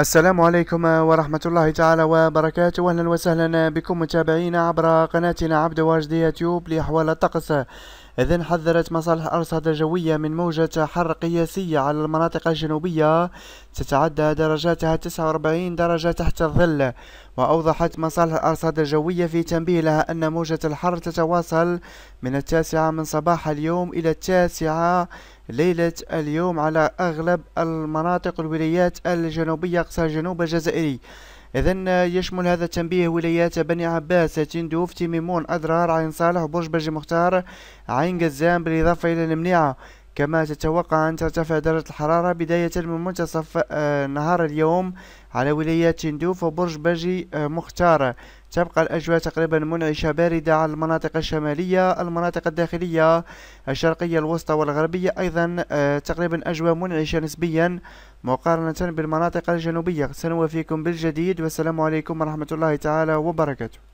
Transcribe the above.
السلام عليكم ورحمة الله تعالى وبركاته أهلا وسهلا بكم متابعينا عبر قناتنا عبد واجد يوتيوب لأحوال الطقس إذ حذرت مصالح أرصاد جوية من موجة حر قياسية على المناطق الجنوبية تتعدى درجاتها 49 درجة تحت الظل وأوضحت مصالح الأرصاد الجوية في تنبيه لها أن موجة الحر تتواصل من التاسعة من صباح اليوم إلى التاسعة ليلة اليوم على أغلب المناطق الولايات الجنوبية أقصى جنوب الجزائري إذا يشمل هذا التنبيه ولايات بني عباس تندوف تيميمون أدرار عين صالح برج برج مختار عين قزام بالإضافة إلى المنيعة كما تتوقع أن ترتفع درجة الحرارة بداية من منتصف آه، نهار اليوم على ولايات تندوف وبرج باجي آه، مختار تبقى الأجواء تقريبا منعشة باردة على المناطق الشمالية المناطق الداخلية الشرقية الوسطى والغربية أيضا آه، تقريبا أجواء منعشة نسبيا مقارنة بالمناطق الجنوبية سنوفيكم بالجديد والسلام عليكم ورحمة الله تعالى وبركاته